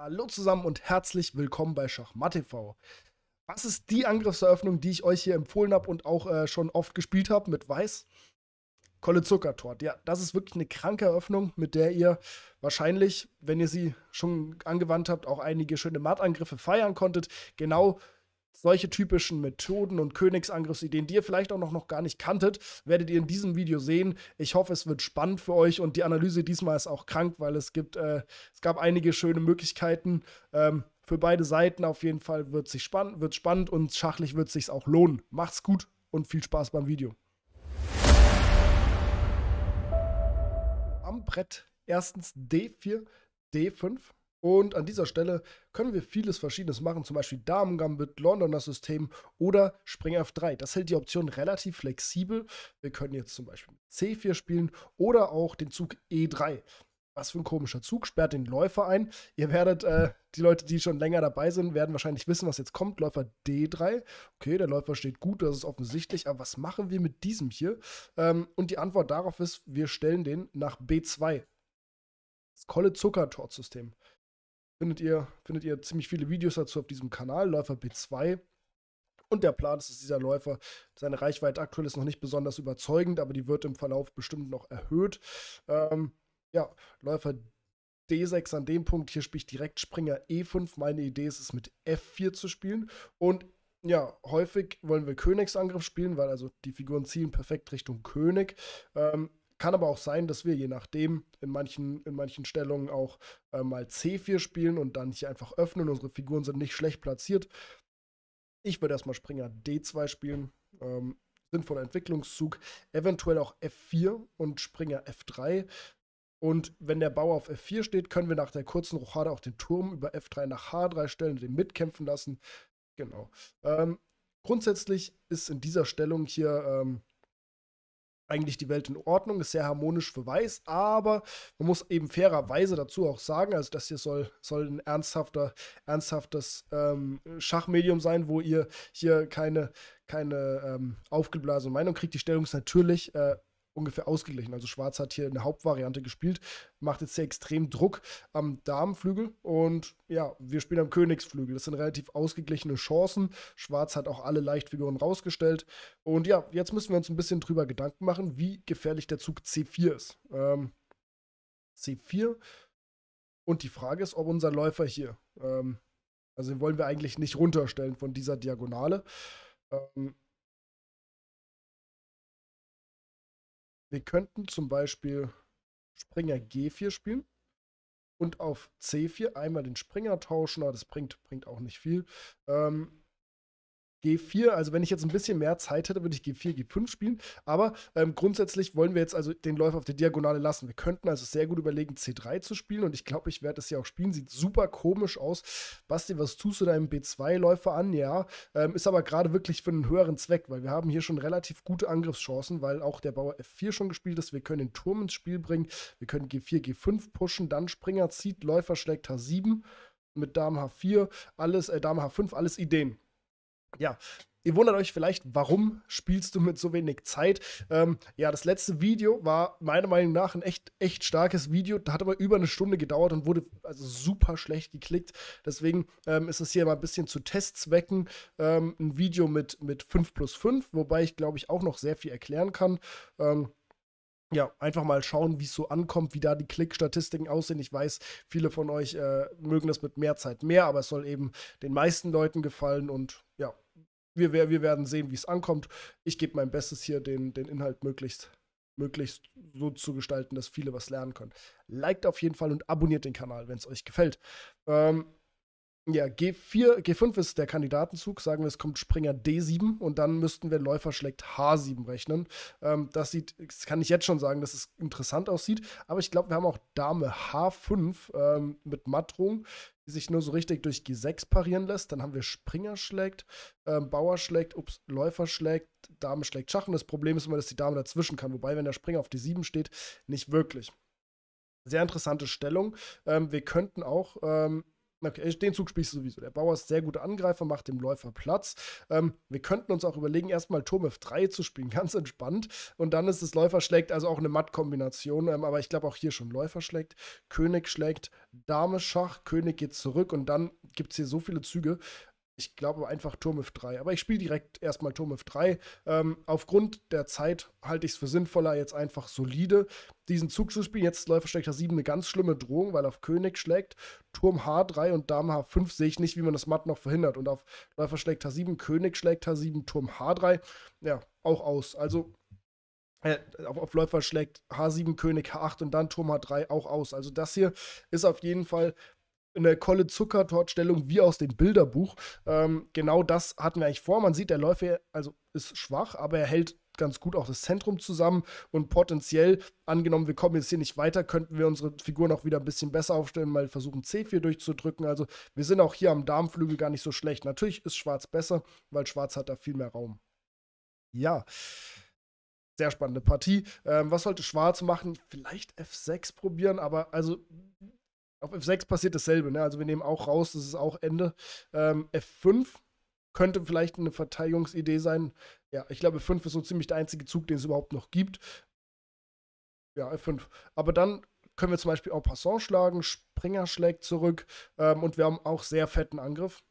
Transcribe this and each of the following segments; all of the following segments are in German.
Hallo zusammen und herzlich willkommen bei Schachmatt TV. Was ist die Angriffseröffnung, die ich euch hier empfohlen habe und auch äh, schon oft gespielt habe mit Weiß? Kolle Zuckertort. Ja, das ist wirklich eine kranke Eröffnung, mit der ihr wahrscheinlich, wenn ihr sie schon angewandt habt, auch einige schöne Mattangriffe feiern konntet. Genau solche typischen Methoden und Königsangriffsideen, die ihr vielleicht auch noch, noch gar nicht kanntet, werdet ihr in diesem Video sehen. Ich hoffe, es wird spannend für euch und die Analyse diesmal ist auch krank, weil es gibt, äh, es gab einige schöne Möglichkeiten. Ähm, für beide Seiten auf jeden Fall wird es spannend, spannend und schachlich wird es sich auch lohnen. Macht's gut und viel Spaß beim Video. Am Brett erstens D4, D5. Und an dieser Stelle können wir vieles Verschiedenes machen, zum Beispiel Damen Gambit, Londoner System oder Spring F3. Das hält die Option relativ flexibel. Wir können jetzt zum Beispiel C4 spielen oder auch den Zug E3. Was für ein komischer Zug, sperrt den Läufer ein. Ihr werdet, äh, die Leute, die schon länger dabei sind, werden wahrscheinlich wissen, was jetzt kommt. Läufer D3. Okay, der Läufer steht gut, das ist offensichtlich, aber was machen wir mit diesem hier? Ähm, und die Antwort darauf ist, wir stellen den nach B2. Das Kolle-Zucker-Tort-System findet ihr, findet ihr ziemlich viele Videos dazu auf diesem Kanal, Läufer B2. Und der Plan ist, dass dieser Läufer, seine Reichweite aktuell ist noch nicht besonders überzeugend, aber die wird im Verlauf bestimmt noch erhöht. Ähm, ja, Läufer D6 an dem Punkt, hier spiele ich direkt Springer E5. Meine Idee ist es, mit F4 zu spielen. Und ja, häufig wollen wir Königsangriff spielen, weil also die Figuren zielen perfekt Richtung König. Ähm, kann aber auch sein, dass wir je nachdem in manchen, in manchen Stellungen auch äh, mal C4 spielen und dann hier einfach öffnen. Unsere Figuren sind nicht schlecht platziert. Ich würde erstmal Springer D2 spielen. Ähm, sinnvoller Entwicklungszug. Eventuell auch F4 und Springer F3. Und wenn der Bauer auf F4 steht, können wir nach der kurzen Rochade auch den Turm über F3 nach H3 stellen und den mitkämpfen lassen. Genau. Ähm, grundsätzlich ist in dieser Stellung hier ähm, eigentlich die Welt in Ordnung, ist sehr harmonisch für Weiß, aber man muss eben fairerweise dazu auch sagen, also das hier soll, soll ein ernsthafter, ernsthaftes ähm, Schachmedium sein, wo ihr hier keine, keine ähm, aufgeblasene Meinung kriegt. Die Stellung ist natürlich äh, ungefähr ausgeglichen. Also Schwarz hat hier eine Hauptvariante gespielt, macht jetzt sehr extrem Druck am Damenflügel und ja, wir spielen am Königsflügel. Das sind relativ ausgeglichene Chancen. Schwarz hat auch alle Leichtfiguren rausgestellt. Und ja, jetzt müssen wir uns ein bisschen drüber Gedanken machen, wie gefährlich der Zug C4 ist. Ähm, C4. Und die Frage ist, ob unser Läufer hier, ähm, also den wollen wir eigentlich nicht runterstellen von dieser Diagonale. Ähm, Wir könnten zum Beispiel Springer G4 spielen und auf C4 einmal den Springer tauschen, aber das bringt, bringt auch nicht viel. Ähm, G4, also wenn ich jetzt ein bisschen mehr Zeit hätte, würde ich G4, G5 spielen. Aber ähm, grundsätzlich wollen wir jetzt also den Läufer auf der Diagonale lassen. Wir könnten also sehr gut überlegen, C3 zu spielen und ich glaube, ich werde es ja auch spielen. Sieht super komisch aus. Basti, was tust du deinem B2-Läufer an? Ja, ähm, ist aber gerade wirklich für einen höheren Zweck, weil wir haben hier schon relativ gute Angriffschancen, weil auch der Bauer F4 schon gespielt ist. Wir können den Turm ins Spiel bringen. Wir können G4, G5 pushen, dann Springer zieht, Läufer schlägt H7 mit Dame H4, alles, äh, Dame H5, alles Ideen ja, ihr wundert euch vielleicht, warum spielst du mit so wenig Zeit? Ähm, ja, das letzte Video war meiner Meinung nach ein echt, echt starkes Video. Da Hat aber über eine Stunde gedauert und wurde also super schlecht geklickt. Deswegen ähm, ist es hier mal ein bisschen zu Testzwecken ähm, ein Video mit, mit 5 plus 5, wobei ich glaube ich auch noch sehr viel erklären kann. Ähm, ja, einfach mal schauen, wie es so ankommt, wie da die Klickstatistiken aussehen. Ich weiß, viele von euch äh, mögen das mit mehr Zeit mehr, aber es soll eben den meisten Leuten gefallen und ja, wir, wir werden sehen, wie es ankommt. Ich gebe mein Bestes hier, den, den Inhalt möglichst, möglichst so zu gestalten, dass viele was lernen können. Liked auf jeden Fall und abonniert den Kanal, wenn es euch gefällt. Ähm, ja, G4, G5 ist der Kandidatenzug. Sagen wir, es kommt Springer D7 und dann müssten wir Läufer schlägt H7 rechnen. Ähm, das sieht, das kann ich jetzt schon sagen, dass es interessant aussieht. Aber ich glaube, wir haben auch Dame H5 ähm, mit Mattrung, die sich nur so richtig durch G6 parieren lässt. Dann haben wir Springer schlägt, ähm, Bauer schlägt, ups, Läufer schlägt, Dame schlägt Schach. Und das Problem ist immer, dass die Dame dazwischen kann. Wobei, wenn der Springer auf D7 steht, nicht wirklich. Sehr interessante Stellung. Ähm, wir könnten auch ähm, Okay, den Zug spielst du sowieso. Der Bauer ist sehr guter Angreifer, macht dem Läufer Platz. Ähm, wir könnten uns auch überlegen, erstmal Turm F3 zu spielen, ganz entspannt. Und dann ist es Läufer schlägt, also auch eine Matt-Kombination. Ähm, aber ich glaube auch hier schon Läufer schlägt, König schlägt, Dame Schach, König geht zurück und dann gibt es hier so viele Züge ich glaube einfach Turm F3. Aber ich spiele direkt erstmal Turm F3. Ähm, aufgrund der Zeit halte ich es für sinnvoller, jetzt einfach solide diesen Zug zu spielen. Jetzt ist Läufer Läuferstecher 7 eine ganz schlimme Drohung, weil auf König schlägt. Turm H3 und Dame H5 sehe ich nicht, wie man das matt noch verhindert. Und auf Läufer schlägt h 7 König schlägt H7, Turm H3. Ja, auch aus. Also äh, auf Läufer schlägt H7, König H8 und dann Turm H3 auch aus. Also das hier ist auf jeden Fall eine Kolle Zuckertortstellung wie aus dem Bilderbuch. Ähm, genau das hatten wir eigentlich vor. Man sieht, der Läufer also ist schwach, aber er hält ganz gut auch das Zentrum zusammen und potenziell, angenommen, wir kommen jetzt hier nicht weiter, könnten wir unsere Figur noch wieder ein bisschen besser aufstellen, mal versuchen C4 durchzudrücken. Also wir sind auch hier am Darmflügel gar nicht so schlecht. Natürlich ist Schwarz besser, weil Schwarz hat da viel mehr Raum. Ja. Sehr spannende Partie. Ähm, was sollte Schwarz machen? Vielleicht F6 probieren, aber also auf F6 passiert dasselbe, ne? Also wir nehmen auch raus, das ist auch Ende. Ähm, F5 könnte vielleicht eine Verteidigungsidee sein. Ja, ich glaube, F5 ist so ziemlich der einzige Zug, den es überhaupt noch gibt. Ja, F5. Aber dann können wir zum Beispiel auch Passant schlagen, Springer schlägt zurück ähm, und wir haben auch sehr fetten Angriff.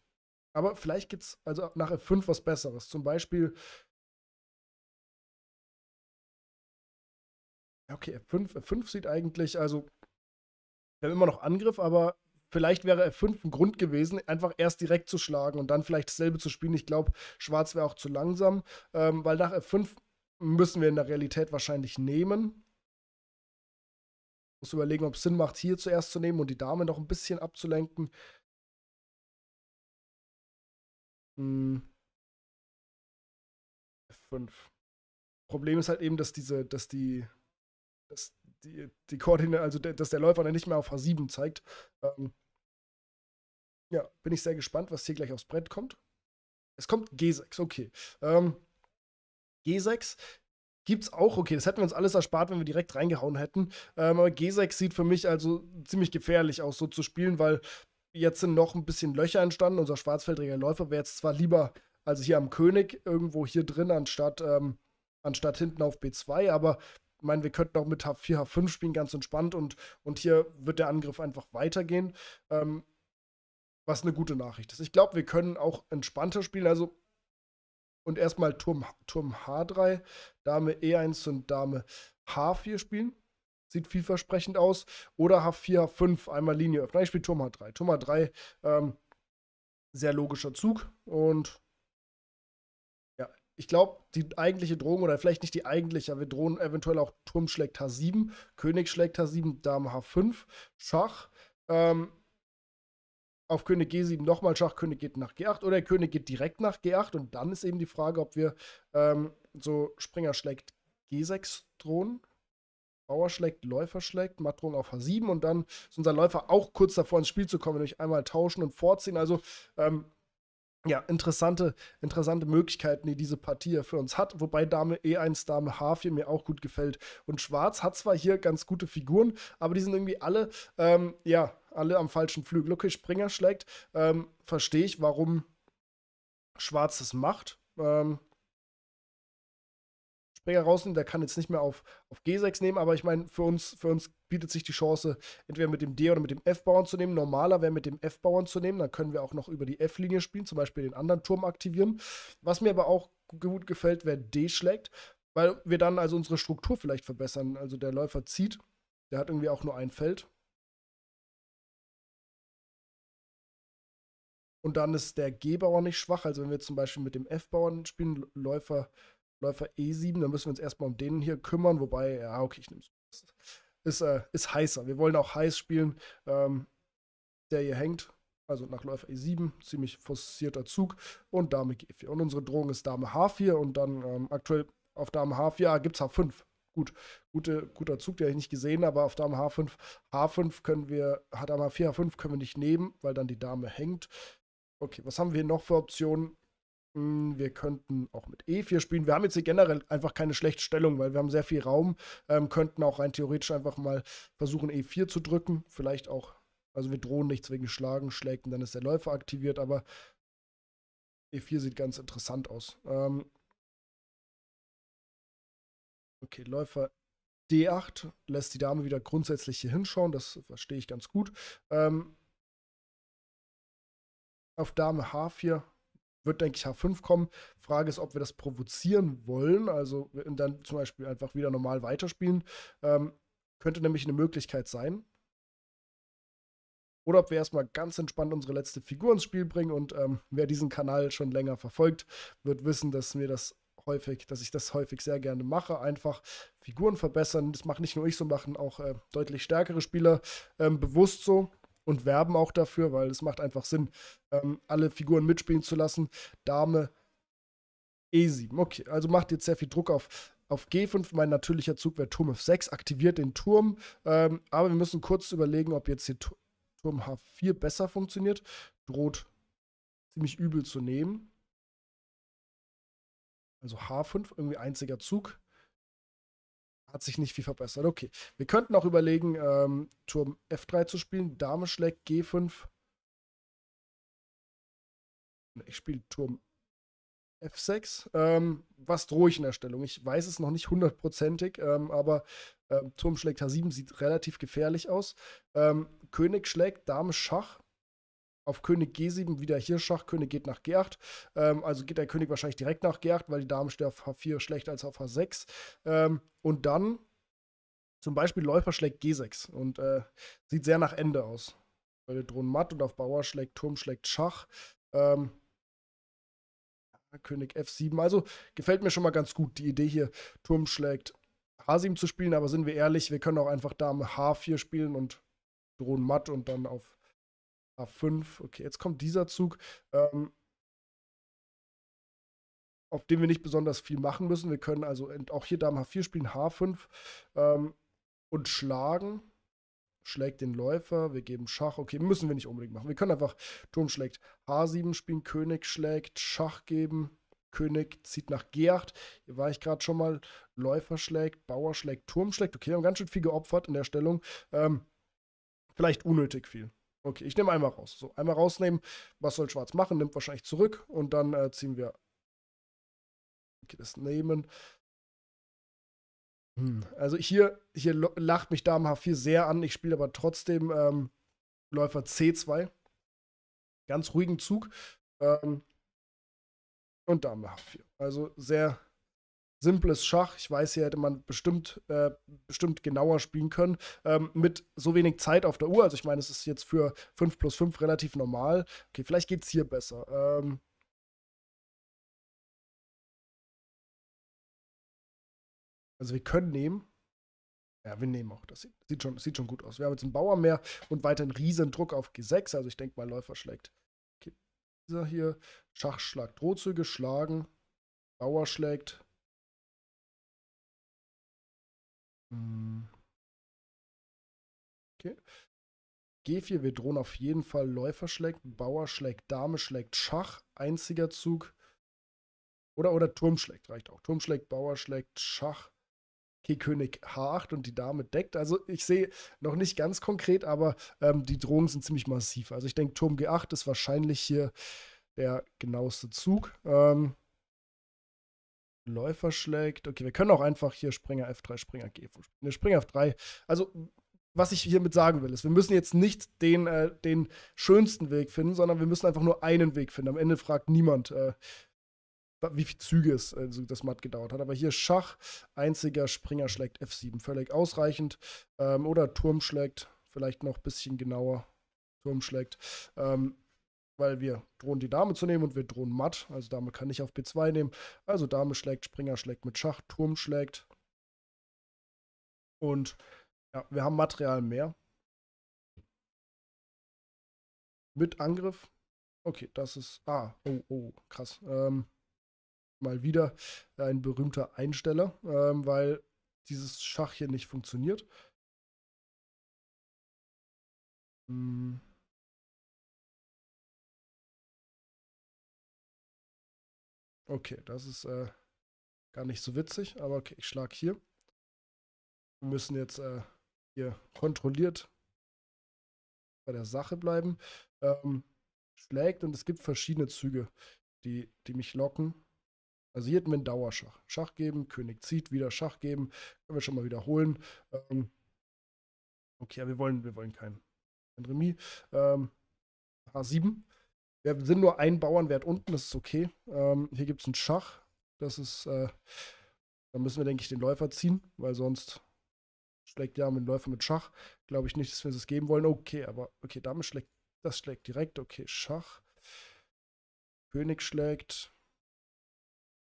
Aber vielleicht gibt es also nach F5 was Besseres. Zum Beispiel. Okay, F5, F5 sieht eigentlich, also wir haben immer noch Angriff, aber vielleicht wäre F5 ein Grund gewesen, einfach erst direkt zu schlagen und dann vielleicht dasselbe zu spielen. Ich glaube, Schwarz wäre auch zu langsam, ähm, weil nach F5 müssen wir in der Realität wahrscheinlich nehmen. Muss überlegen, ob es Sinn macht, hier zuerst zu nehmen und die Dame noch ein bisschen abzulenken. Hm. F5. Problem ist halt eben, dass diese, dass die, dass die, die Koordinate, also de, dass der Läufer dann nicht mehr auf H7 zeigt. Ähm, ja, bin ich sehr gespannt, was hier gleich aufs Brett kommt. Es kommt G6, okay. Ähm, G6 gibt's auch, okay, das hätten wir uns alles erspart, wenn wir direkt reingehauen hätten. Ähm, aber G6 sieht für mich also ziemlich gefährlich aus, so zu spielen, weil jetzt sind noch ein bisschen Löcher entstanden. Unser schwarzfeldriger Läufer wäre jetzt zwar lieber, also hier am König, irgendwo hier drin, anstatt, ähm, anstatt hinten auf B2, aber ich meine, wir könnten auch mit H4, H5 spielen, ganz entspannt und, und hier wird der Angriff einfach weitergehen. Ähm, was eine gute Nachricht ist. Ich glaube, wir können auch entspannter spielen. Also und erstmal Turm, Turm H3, Dame E1 und Dame H4 spielen. Sieht vielversprechend aus. Oder H4, H5, einmal Linie öffnen. Ich spiele Turm H3. Turm H3, ähm, sehr logischer Zug. Und ich glaube, die eigentliche Drohung, oder vielleicht nicht die eigentliche, aber wir drohen eventuell auch Turm schlägt H7, König schlägt H7, Dame H5, Schach. Ähm, auf König G7 nochmal Schach, König geht nach G8 oder König geht direkt nach G8 und dann ist eben die Frage, ob wir ähm, so Springer schlägt G6 drohen, Bauer schlägt, Läufer schlägt, Matt auf H7 und dann ist unser Läufer auch kurz davor ins Spiel zu kommen, nämlich einmal tauschen und vorziehen. Also ähm, ja, interessante, interessante Möglichkeiten, die diese Partie ja für uns hat. Wobei Dame E1, Dame H4 mir auch gut gefällt. Und Schwarz hat zwar hier ganz gute Figuren, aber die sind irgendwie alle, ähm, ja, alle am falschen Flügel. Okay, Springer schlägt. Ähm, Verstehe ich, warum Schwarz es macht. Ähm, Springer rausnehmen. Der kann jetzt nicht mehr auf, auf G6 nehmen, aber ich meine, für uns, für uns bietet sich die Chance, entweder mit dem D oder mit dem F-Bauern zu nehmen. Normaler wäre mit dem F-Bauern zu nehmen. Dann können wir auch noch über die F-Linie spielen, zum Beispiel den anderen Turm aktivieren. Was mir aber auch gut gefällt, wer D schlägt, weil wir dann also unsere Struktur vielleicht verbessern. Also der Läufer zieht, der hat irgendwie auch nur ein Feld. Und dann ist der G-Bauer nicht schwach. Also wenn wir zum Beispiel mit dem F-Bauern spielen, Läufer Läufer E7, dann müssen wir uns erstmal um den hier kümmern, wobei, ja, okay, ich nehme es. Ist, äh, ist heißer. Wir wollen auch heiß spielen. Ähm, der hier hängt, also nach Läufer E7, ziemlich forcierter Zug und Dame G4. Und unsere Drohung ist Dame H4 und dann ähm, aktuell auf Dame H4 ja, ah, gibt es H5. Gut, gute, guter Zug, den habe ich nicht gesehen, aber auf Dame H5, H5 können wir, Dame H4, H5 können wir nicht nehmen, weil dann die Dame hängt. Okay, was haben wir noch für Optionen? Hm, wir könnten auch mit E4 spielen. Wir haben jetzt hier generell einfach keine schlechte Stellung, weil wir haben sehr viel Raum. Ähm, könnten auch rein theoretisch einfach mal versuchen, E4 zu drücken. Vielleicht auch, also wir drohen nichts wegen Schlagen, Schlägen, dann ist der Läufer aktiviert, aber E4 sieht ganz interessant aus. Ähm okay, Läufer D8 lässt die Dame wieder grundsätzlich hier hinschauen, das verstehe ich ganz gut. Ähm auf Dame H4 wird, denke ich, H5 kommen. Frage ist, ob wir das provozieren wollen, also dann zum Beispiel einfach wieder normal weiterspielen. Ähm, könnte nämlich eine Möglichkeit sein. Oder ob wir erstmal ganz entspannt unsere letzte Figur ins Spiel bringen und ähm, wer diesen Kanal schon länger verfolgt, wird wissen, dass mir das häufig, dass ich das häufig sehr gerne mache. Einfach Figuren verbessern. Das mache nicht nur ich so, machen auch äh, deutlich stärkere Spieler ähm, bewusst so und werben auch dafür, weil es macht einfach Sinn, ähm, alle Figuren mitspielen zu lassen. Dame E7. Okay, also macht jetzt sehr viel Druck auf auf G5, mein natürlicher Zug wäre Turm F6, aktiviert den Turm. Ähm, aber wir müssen kurz überlegen, ob jetzt hier Turm H4 besser funktioniert. Droht ziemlich übel zu nehmen. Also H5, irgendwie einziger Zug hat sich nicht viel verbessert. Okay, wir könnten auch überlegen, ähm, Turm F3 zu spielen, Dame schlägt G5. Ich spiele Turm F6. Ähm, was drohe ich in der Stellung? Ich weiß es noch nicht hundertprozentig, ähm, aber ähm, Turm schlägt H7 sieht relativ gefährlich aus. Ähm, König schlägt Dame Schach auf König G7 wieder hier Schach, König geht nach G8. Ähm, also geht der König wahrscheinlich direkt nach G8, weil die Dame steht auf H4 schlechter als auf H6. Ähm, und dann zum Beispiel Läufer schlägt G6 und äh, sieht sehr nach Ende aus. Weil der Drohnen matt und auf Bauer schlägt Turm schlägt Schach. Ähm, König F7. Also gefällt mir schon mal ganz gut die Idee hier. Turm schlägt H7 zu spielen, aber sind wir ehrlich, wir können auch einfach Dame H4 spielen und drohen matt und dann auf A5, ah, okay, jetzt kommt dieser Zug, ähm, auf dem wir nicht besonders viel machen müssen. Wir können also auch hier Dame H4 spielen, H5 ähm, und schlagen. Schlägt den Läufer, wir geben Schach. Okay, müssen wir nicht unbedingt machen. Wir können einfach Turm schlägt H7 spielen, König schlägt, Schach geben, König zieht nach G8. Hier war ich gerade schon mal. Läufer schlägt, Bauer schlägt, Turm schlägt. Okay, wir haben ganz schön viel geopfert in der Stellung. Ähm, vielleicht unnötig viel. Okay, ich nehme einmal raus. So, einmal rausnehmen. Was soll Schwarz machen? Nimmt wahrscheinlich zurück und dann äh, ziehen wir. Okay, das nehmen. Hm. Also hier, hier lacht mich Dame H4 sehr an. Ich spiele aber trotzdem ähm, Läufer C2. Ganz ruhigen Zug. Ähm, und Dame H4. Also sehr, simples Schach. Ich weiß, hier hätte man bestimmt, äh, bestimmt genauer spielen können. Ähm, mit so wenig Zeit auf der Uhr. Also ich meine, es ist jetzt für 5 plus 5 relativ normal. Okay, vielleicht geht es hier besser. Ähm also wir können nehmen. Ja, wir nehmen auch. Das sieht, schon, sieht schon gut aus. Wir haben jetzt einen Bauer mehr und weiterhin riesen Druck auf G6. Also ich denke mal, Läufer schlägt. Okay. Dieser hier, Schach Schachschlag, Drohzüge schlagen, Bauer schlägt, Mhm. Okay. G4, wir drohen auf jeden Fall. Läufer schlägt, Bauer schlägt, Dame schlägt, Schach, einziger Zug. Oder, oder Turm schlägt, reicht auch. Turm schlägt, Bauer schlägt, Schach, okay, König H8 und die Dame deckt. Also ich sehe noch nicht ganz konkret, aber ähm, die Drohungen sind ziemlich massiv. Also ich denke, Turm G8 ist wahrscheinlich hier der genaueste Zug. Ähm, Läufer schlägt. Okay, wir können auch einfach hier Springer F3, Springer G5, ne, Springer F3. Also, was ich hiermit sagen will, ist, wir müssen jetzt nicht den, äh, den schönsten Weg finden, sondern wir müssen einfach nur einen Weg finden. Am Ende fragt niemand, äh, wie viele Züge es also das Matt gedauert hat. Aber hier Schach, einziger Springer schlägt F7, völlig ausreichend. Ähm, oder Turm schlägt, vielleicht noch ein bisschen genauer. Turm schlägt. Ähm, weil wir drohen die Dame zu nehmen und wir drohen matt. Also Dame kann nicht auf B2 nehmen. Also Dame schlägt, Springer schlägt mit Schach, Turm schlägt. Und ja, wir haben Material mehr. Mit Angriff. Okay, das ist. Ah, oh, oh, krass. Ähm, mal wieder ein berühmter Einsteller, ähm, weil dieses Schach hier nicht funktioniert. Hm. Okay, das ist äh, gar nicht so witzig, aber okay, ich schlage hier. Wir müssen jetzt äh, hier kontrolliert bei der Sache bleiben. Ähm, schlägt und es gibt verschiedene Züge, die, die mich locken. Also hier hätten wir einen Dauerschach. Schach geben, König zieht, wieder Schach geben. Können wir schon mal wiederholen. Ähm, okay, wir wollen, wir wollen keinen kein Remis. Ähm, H7. Wir sind nur ein Bauernwert unten, das ist okay. Ähm, hier gibt es einen Schach. Das ist, äh, da müssen wir, denke ich, den Läufer ziehen, weil sonst schlägt ja mit Läufer mit Schach. Glaube ich nicht, dass wir es geben wollen. Okay, aber okay, Dame schlägt, das schlägt direkt. Okay, Schach. König schlägt.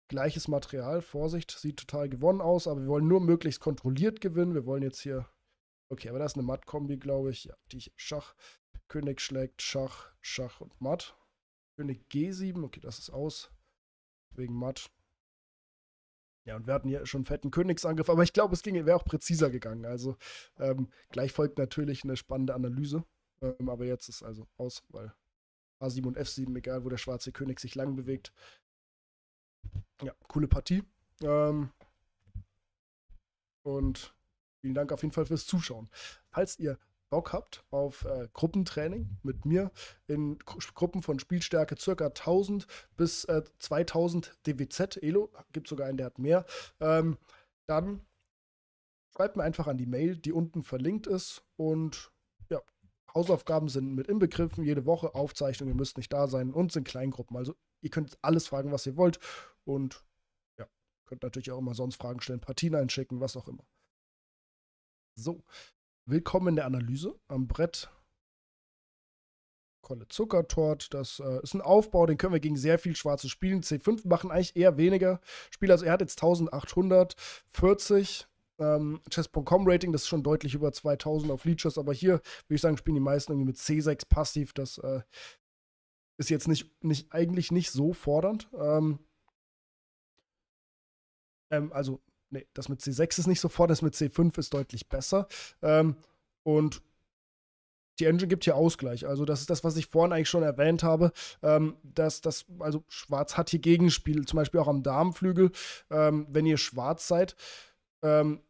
Gleiches Material, Vorsicht, sieht total gewonnen aus, aber wir wollen nur möglichst kontrolliert gewinnen. Wir wollen jetzt hier. Okay, aber das ist eine Matt-Kombi, glaube ich. Ja, die Schach. König schlägt Schach, Schach und Matt. König G7. Okay, das ist aus. Wegen Matt. Ja, und wir hatten hier schon einen fetten Königsangriff, aber ich glaube, es wäre auch präziser gegangen. Also ähm, gleich folgt natürlich eine spannende Analyse. Ähm, aber jetzt ist also aus, weil A7 und F7, egal wo der schwarze König sich lang bewegt. Ja, coole Partie. Ähm, und vielen Dank auf jeden Fall fürs Zuschauen. Falls ihr Bock habt auf äh, Gruppentraining mit mir in Gruppen von Spielstärke circa 1000 bis äh, 2000 DWZ, Elo, gibt sogar einen, der hat mehr, ähm, dann schreibt mir einfach an die Mail, die unten verlinkt ist und ja, Hausaufgaben sind mit inbegriffen, jede Woche Aufzeichnung, ihr müsst nicht da sein und sind Kleingruppen, also ihr könnt alles fragen, was ihr wollt und ja, könnt natürlich auch immer sonst Fragen stellen, Partien einschicken, was auch immer. So, Willkommen in der Analyse am Brett. Kolle Zuckertort, das äh, ist ein Aufbau, den können wir gegen sehr viel schwarze spielen. C5 machen eigentlich eher weniger Spieler. Also er hat jetzt 1840 ähm, Chess.com Rating, das ist schon deutlich über 2000 auf Leechers. aber hier würde ich sagen, spielen die meisten irgendwie mit C6 passiv. Das äh, ist jetzt nicht, nicht, eigentlich nicht so fordernd. Ähm, ähm, also nee, das mit C6 ist nicht sofort, das mit C5 ist deutlich besser. Ähm, und die Engine gibt hier Ausgleich. Also, das ist das, was ich vorhin eigentlich schon erwähnt habe. Ähm, dass das, also Schwarz hat hier Gegenspiel, zum Beispiel auch am Damenflügel. Ähm, wenn ihr schwarz seid, ähm,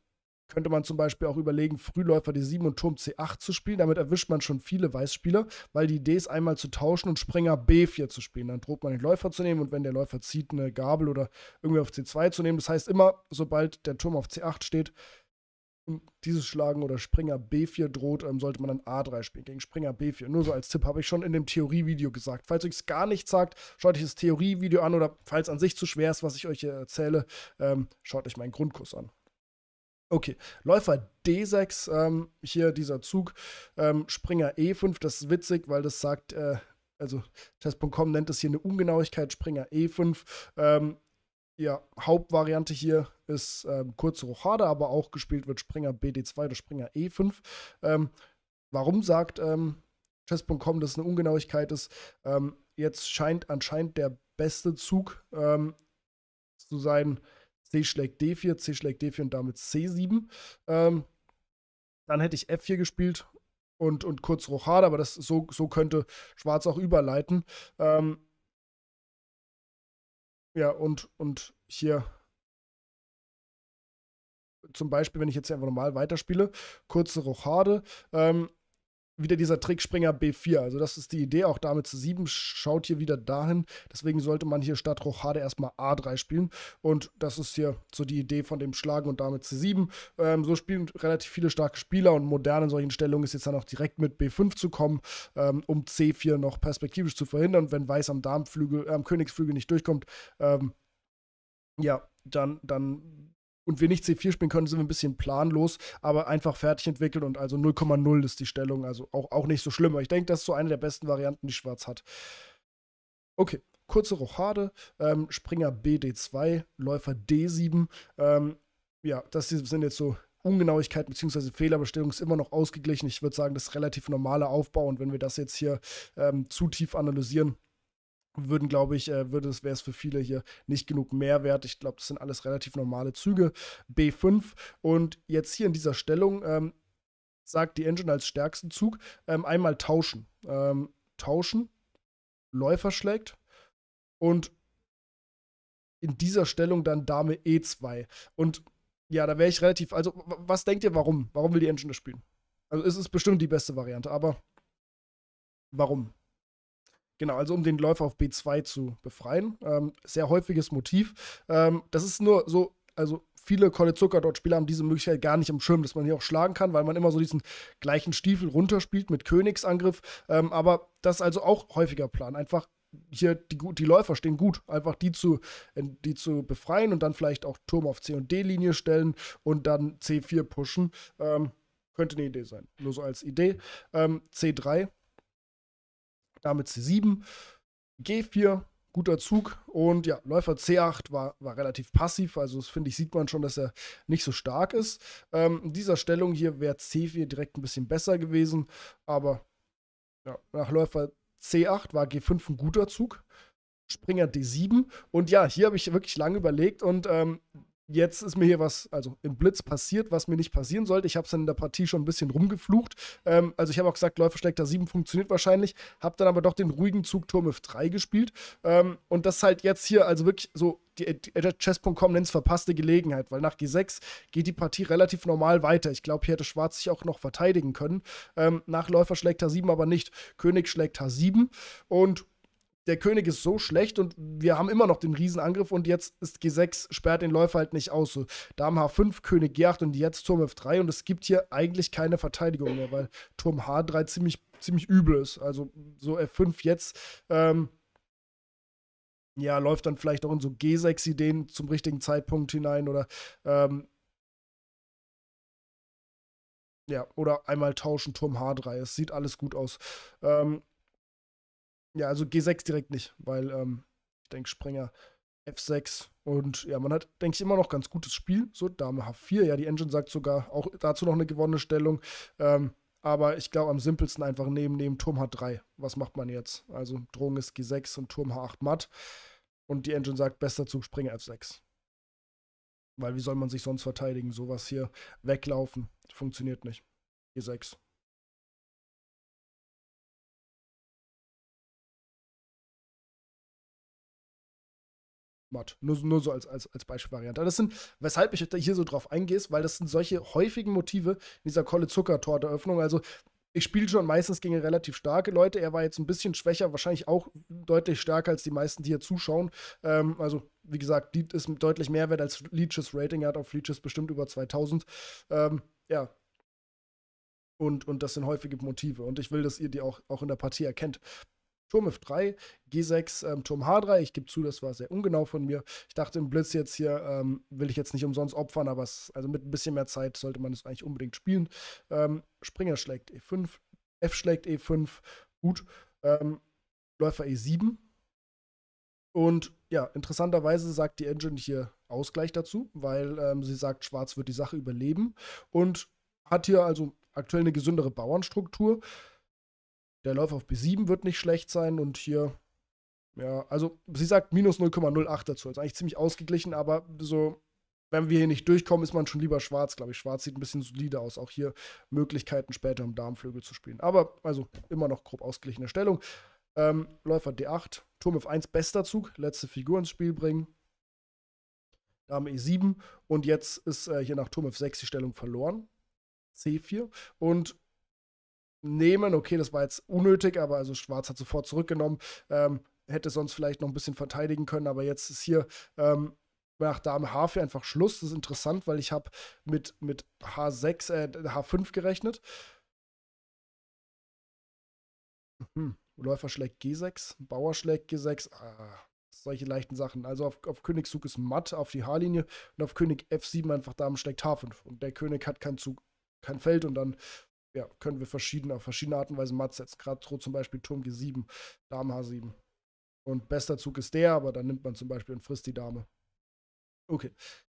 könnte man zum Beispiel auch überlegen, Frühläufer D7 und Turm C8 zu spielen. Damit erwischt man schon viele Weißspieler, weil die Idee ist, einmal zu tauschen und Springer B4 zu spielen. Dann droht man den Läufer zu nehmen und wenn der Läufer zieht, eine Gabel oder irgendwie auf C2 zu nehmen. Das heißt immer, sobald der Turm auf C8 steht, dieses Schlagen oder Springer B4 droht, ähm, sollte man dann A3 spielen gegen Springer B4. Nur so als Tipp habe ich schon in dem Theorievideo gesagt. Falls euch es gar nicht sagt, schaut euch das Theorievideo an oder falls an sich zu schwer ist, was ich euch hier erzähle, ähm, schaut euch meinen Grundkurs an. Okay, Läufer D6, ähm, hier dieser Zug, ähm, Springer E5, das ist witzig, weil das sagt, äh, also Chess.com nennt das hier eine Ungenauigkeit, Springer E5. Ähm, ja, Hauptvariante hier ist ähm, kurze Rochade, aber auch gespielt wird Springer BD2 oder Springer E5. Ähm, warum sagt ähm, Chess.com, dass es eine Ungenauigkeit ist? Ähm, jetzt scheint anscheinend der beste Zug zu sein, C schlägt D4, C schlägt D4 und damit C7. Ähm, dann hätte ich F4 gespielt und, und kurz Rochade, aber das so, so könnte Schwarz auch überleiten. Ähm, ja, und, und hier zum Beispiel, wenn ich jetzt einfach normal weiterspiele, kurze Rochade. Ähm, wieder dieser Trickspringer B4. Also das ist die Idee, auch Dame zu 7 schaut hier wieder dahin. Deswegen sollte man hier statt Rochade erstmal A3 spielen. Und das ist hier so die Idee von dem Schlagen und damit zu 7. Ähm, so spielen relativ viele starke Spieler und modern in solchen Stellungen ist jetzt dann auch direkt mit B5 zu kommen, ähm, um C4 noch perspektivisch zu verhindern. Wenn Weiß am Darmflügel, äh, am Königsflügel nicht durchkommt, ähm, ja, dann, dann und wir nicht C4 spielen können, sind wir ein bisschen planlos, aber einfach fertig entwickelt und also 0,0 ist die Stellung, also auch, auch nicht so schlimm. Aber ich denke, das ist so eine der besten Varianten, die Schwarz hat. Okay, kurze Rochade, ähm, Springer BD2, Läufer D7. Ähm, ja, das sind jetzt so Ungenauigkeiten bzw. Fehlerbestellungen, ist immer noch ausgeglichen. Ich würde sagen, das ist relativ normaler Aufbau und wenn wir das jetzt hier ähm, zu tief analysieren, würden, glaube ich, äh, würde es, wäre es für viele hier nicht genug Mehrwert. Ich glaube, das sind alles relativ normale Züge. B5 und jetzt hier in dieser Stellung ähm, sagt die Engine als stärksten Zug ähm, einmal tauschen. Ähm, tauschen, Läufer schlägt und in dieser Stellung dann Dame E2. Und ja, da wäre ich relativ, also was denkt ihr, warum? Warum will die Engine das spielen? Also es ist bestimmt die beste Variante, aber warum? Genau, also um den Läufer auf B2 zu befreien. Ähm, sehr häufiges Motiv. Ähm, das ist nur so, also viele College Zuckerdot-Spieler haben diese Möglichkeit gar nicht im Schirm, dass man hier auch schlagen kann, weil man immer so diesen gleichen Stiefel runterspielt mit Königsangriff. Ähm, aber das ist also auch häufiger Plan. Einfach hier die, die Läufer stehen gut, einfach die zu, die zu befreien und dann vielleicht auch Turm auf C und D-Linie stellen und dann C4 pushen. Ähm, könnte eine Idee sein. Nur so als Idee. Ähm, C3 damit C7, G4, guter Zug. Und ja, Läufer C8 war, war relativ passiv. Also, das finde ich, sieht man schon, dass er nicht so stark ist. Ähm, in dieser Stellung hier wäre C4 direkt ein bisschen besser gewesen. Aber ja, nach Läufer C8 war G5 ein guter Zug. Springer D7. Und ja, hier habe ich wirklich lange überlegt und ähm, jetzt ist mir hier was, also im Blitz passiert, was mir nicht passieren sollte. Ich habe es dann in der Partie schon ein bisschen rumgeflucht. Ähm, also ich habe auch gesagt, Läufer Schlächter 7 funktioniert wahrscheinlich, habe dann aber doch den ruhigen Zug Turm F3 gespielt. Ähm, und das ist halt jetzt hier, also wirklich so, die Chess.com nennt es verpasste Gelegenheit, weil nach G6 geht die Partie relativ normal weiter. Ich glaube, hier hätte Schwarz sich auch noch verteidigen können. Ähm, nach Läufer schlägt H7 aber nicht. König schlägt H7 und der König ist so schlecht und wir haben immer noch den Riesenangriff und jetzt ist G6, sperrt den Läufer halt nicht aus. So, Dame H5, König G8 und jetzt Turm F3 und es gibt hier eigentlich keine Verteidigung mehr, weil Turm H3 ziemlich, ziemlich übel ist. Also so F5 jetzt, ähm, ja, läuft dann vielleicht auch in so G6-Ideen zum richtigen Zeitpunkt hinein oder ähm, ja, oder einmal tauschen Turm H3. Es sieht alles gut aus. Ähm, ja, also G6 direkt nicht, weil ähm, ich denke Springer F6 und ja, man hat, denke ich, immer noch ganz gutes Spiel. So, Dame H4, ja, die Engine sagt sogar auch dazu noch eine gewonnene Stellung. Ähm, aber ich glaube, am simpelsten einfach nehmen, nehmen Turm H3. Was macht man jetzt? Also Drohung ist G6 und Turm H8 matt. Und die Engine sagt, bester Zug Springer F6. Weil wie soll man sich sonst verteidigen? Sowas hier weglaufen funktioniert nicht. G6. Mod. Nur, nur so als, als, als Beispielvariante. Das sind, weshalb ich hier so drauf eingehe, ist, weil das sind solche häufigen Motive in dieser Kolle zucker eröffnung Also ich spiele schon meistens gegen relativ starke Leute. Er war jetzt ein bisschen schwächer, wahrscheinlich auch deutlich stärker als die meisten, die hier zuschauen. Ähm, also, wie gesagt, die ist deutlich mehr wert als Leeches Rating. Er hat auf Leeches bestimmt über 2000. Ähm, ja. Und, und das sind häufige Motive. Und ich will, dass ihr die auch, auch in der Partie erkennt. Turm F3, G6, ähm, Turm H3. Ich gebe zu, das war sehr ungenau von mir. Ich dachte im Blitz jetzt hier, ähm, will ich jetzt nicht umsonst opfern, aber es, also mit ein bisschen mehr Zeit sollte man es eigentlich unbedingt spielen. Ähm, Springer schlägt E5, F schlägt E5, gut. Ähm, Läufer E7. Und ja, interessanterweise sagt die Engine hier Ausgleich dazu, weil ähm, sie sagt, Schwarz wird die Sache überleben und hat hier also aktuell eine gesündere Bauernstruktur. Der Läufer auf B7 wird nicht schlecht sein und hier, ja, also sie sagt minus 0,08 dazu. Also eigentlich ziemlich ausgeglichen, aber so, wenn wir hier nicht durchkommen, ist man schon lieber schwarz, glaube ich. Schwarz sieht ein bisschen solider aus. Auch hier Möglichkeiten später im Darmflügel zu spielen. Aber also immer noch grob ausgeglichene Stellung. Ähm, Läufer D8, Turm F1, bester Zug, letzte Figur ins Spiel bringen. Dame E7 und jetzt ist äh, hier nach Turm F6 die Stellung verloren. C4 und nehmen. Okay, das war jetzt unnötig, aber also Schwarz hat sofort zurückgenommen. Ähm, hätte sonst vielleicht noch ein bisschen verteidigen können, aber jetzt ist hier ähm, nach Dame H4 einfach Schluss. Das ist interessant, weil ich habe mit, mit H6, äh, H5 gerechnet. Hm. Läufer schlägt G6, Bauer schlägt G6. Ah, solche leichten Sachen. Also auf, auf König ist matt auf die H-Linie und auf König F7 einfach Dame schlägt H5. Und der König hat keinen Zug, kein Feld und dann ja, können wir verschiedene, auf verschiedene Arten und Weise matt setzen. Gerade so zum Beispiel Turm G7, Dame H7. Und bester Zug ist der, aber dann nimmt man zum Beispiel und frisst die Dame. Okay.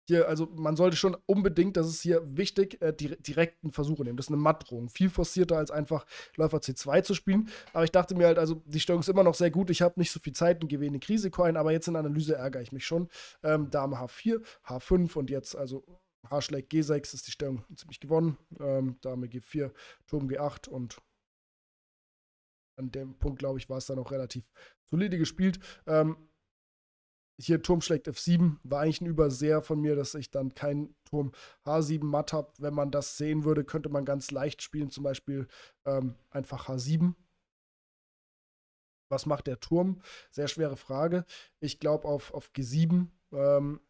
Hier, also man sollte schon unbedingt, das ist hier wichtig, äh, dire direkten Versuche nehmen. Das ist eine Mattdrohung. Viel forcierter als einfach Läufer C2 zu spielen. Aber ich dachte mir halt, also die Steuerung ist immer noch sehr gut. Ich habe nicht so viel Zeit und gehe wenig Risiko ein, aber jetzt in Analyse ärgere ich mich schon. Ähm, Dame H4, H5 und jetzt also Haarschlag G6 ist die Stellung ziemlich gewonnen. Ähm, Dame G4, Turm G8 und an dem Punkt, glaube ich, war es dann auch relativ solide gespielt. Ähm, hier Turm schlägt F7, war eigentlich ein Überseher von mir, dass ich dann keinen Turm H7 matt habe. Wenn man das sehen würde, könnte man ganz leicht spielen, zum Beispiel ähm, einfach H7. Was macht der Turm? Sehr schwere Frage. Ich glaube, auf, auf G7 ähm,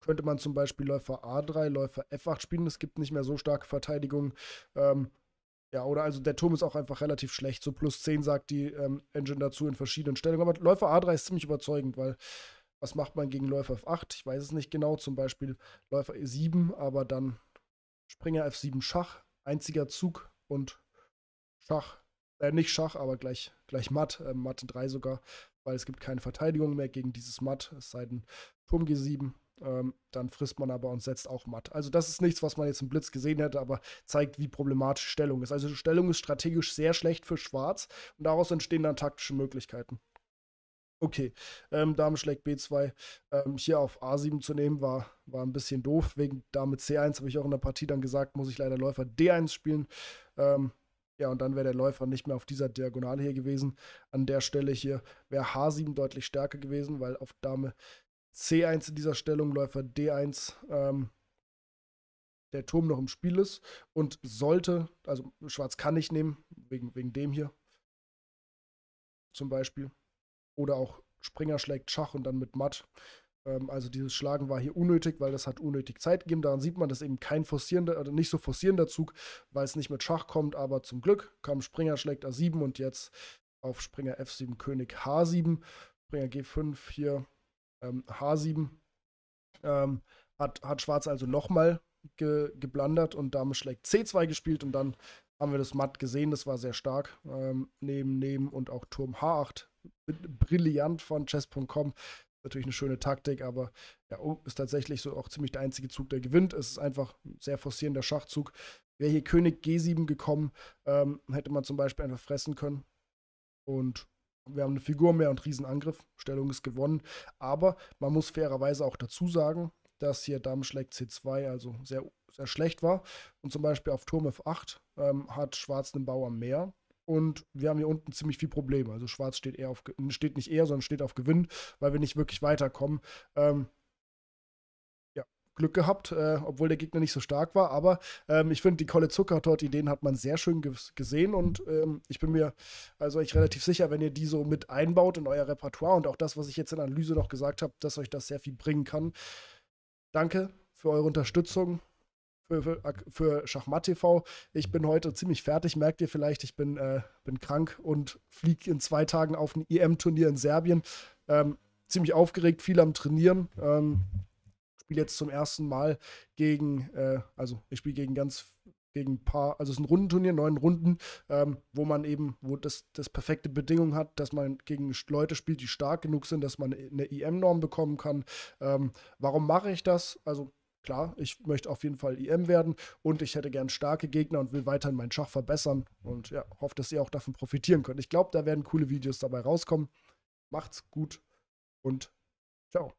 könnte man zum Beispiel Läufer A3, Läufer F8 spielen. Es gibt nicht mehr so starke Verteidigung. Ähm, ja, oder also der Turm ist auch einfach relativ schlecht. So plus 10 sagt die ähm, Engine dazu in verschiedenen Stellungen. Aber Läufer A3 ist ziemlich überzeugend, weil was macht man gegen Läufer F8? Ich weiß es nicht genau. Zum Beispiel Läufer E7, aber dann Springer F7 Schach, einziger Zug und Schach. Äh, nicht Schach, aber gleich, gleich Matt, äh, Matt 3 sogar, weil es gibt keine Verteidigung mehr gegen dieses Matt, es sei denn Turm G7 ähm, dann frisst man aber und setzt auch matt. Also das ist nichts, was man jetzt im Blitz gesehen hätte, aber zeigt, wie problematisch Stellung ist. Also Stellung ist strategisch sehr schlecht für Schwarz und daraus entstehen dann taktische Möglichkeiten. Okay, ähm, Dame schlägt B2. Ähm, hier auf A7 zu nehmen war, war ein bisschen doof. Wegen Dame C1 habe ich auch in der Partie dann gesagt, muss ich leider Läufer D1 spielen. Ähm, ja, und dann wäre der Läufer nicht mehr auf dieser Diagonale hier gewesen. An der Stelle hier wäre H7 deutlich stärker gewesen, weil auf Dame C1 in dieser Stellung, Läufer D1, ähm, der Turm noch im Spiel ist und sollte, also Schwarz kann ich nehmen, wegen, wegen dem hier zum Beispiel. Oder auch Springer schlägt Schach und dann mit Matt. Ähm, also dieses Schlagen war hier unnötig, weil das hat unnötig Zeit gegeben. Daran sieht man, dass eben kein forcierender, oder nicht so forcierender Zug, weil es nicht mit Schach kommt, aber zum Glück kam Springer schlägt A7 und jetzt auf Springer F7 König H7, Springer G5 hier ähm, H7 ähm, hat, hat Schwarz also nochmal ge, geblandert und Dame schlägt C2 gespielt und dann haben wir das matt gesehen, das war sehr stark. Ähm, neben, neben und auch Turm H8, brillant von chess.com. Natürlich eine schöne Taktik, aber ja, oh, ist tatsächlich so auch ziemlich der einzige Zug, der gewinnt. Es ist einfach ein sehr forcierender Schachzug. Wäre hier König G7 gekommen, ähm, hätte man zum Beispiel einfach fressen können. Und wir haben eine Figur mehr und Riesenangriff. Stellung ist gewonnen. Aber man muss fairerweise auch dazu sagen, dass hier Dame schlägt C2 also sehr, sehr schlecht war. Und zum Beispiel auf Turm F8 ähm, hat Schwarz einen Bauer mehr. Und wir haben hier unten ziemlich viel Probleme. Also Schwarz steht eher auf steht nicht eher, sondern steht auf Gewinn, weil wir nicht wirklich weiterkommen. Ähm, Glück gehabt, äh, obwohl der Gegner nicht so stark war. Aber ähm, ich finde, die Kolle Zuckertort-Ideen hat man sehr schön gesehen und ähm, ich bin mir also ich relativ sicher, wenn ihr die so mit einbaut in euer Repertoire und auch das, was ich jetzt in Analyse noch gesagt habe, dass euch das sehr viel bringen kann. Danke für eure Unterstützung. Für, für, für Schachmatt TV. Ich bin heute ziemlich fertig, merkt ihr vielleicht, ich bin, äh, bin krank und fliege in zwei Tagen auf ein EM-Turnier in Serbien. Ähm, ziemlich aufgeregt, viel am Trainieren. Ähm, spiele jetzt zum ersten Mal gegen, äh, also ich spiele gegen ganz gegen ein paar, also es ist ein Rundenturnier, neun Runden, ähm, wo man eben, wo das, das perfekte Bedingung hat, dass man gegen Leute spielt, die stark genug sind, dass man eine IM-Norm e bekommen kann. Ähm, warum mache ich das? Also klar, ich möchte auf jeden Fall IM e werden und ich hätte gern starke Gegner und will weiterhin meinen Schach verbessern und ja, hoffe, dass ihr auch davon profitieren könnt. Ich glaube, da werden coole Videos dabei rauskommen. Macht's gut und ciao.